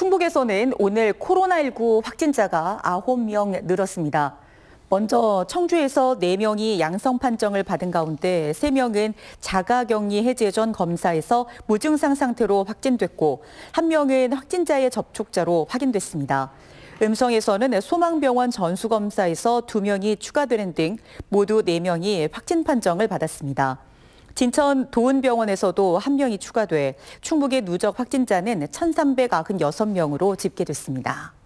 충북에서는 오늘 코로나19 확진자가 9명 늘었습니다. 먼저 청주에서 4명이 양성 판정을 받은 가운데 3명은 자가격리 해제 전 검사에서 무증상 상태로 확진됐고 1명은 확진자의 접촉자로 확인됐습니다. 음성에서는 소망병원 전수검사에서 2명이 추가되는 등 모두 4명이 확진 판정을 받았습니다. 진천 도은병원에서도 한 명이 추가돼 충북의 누적 확진자는 1,396명으로 집계됐습니다.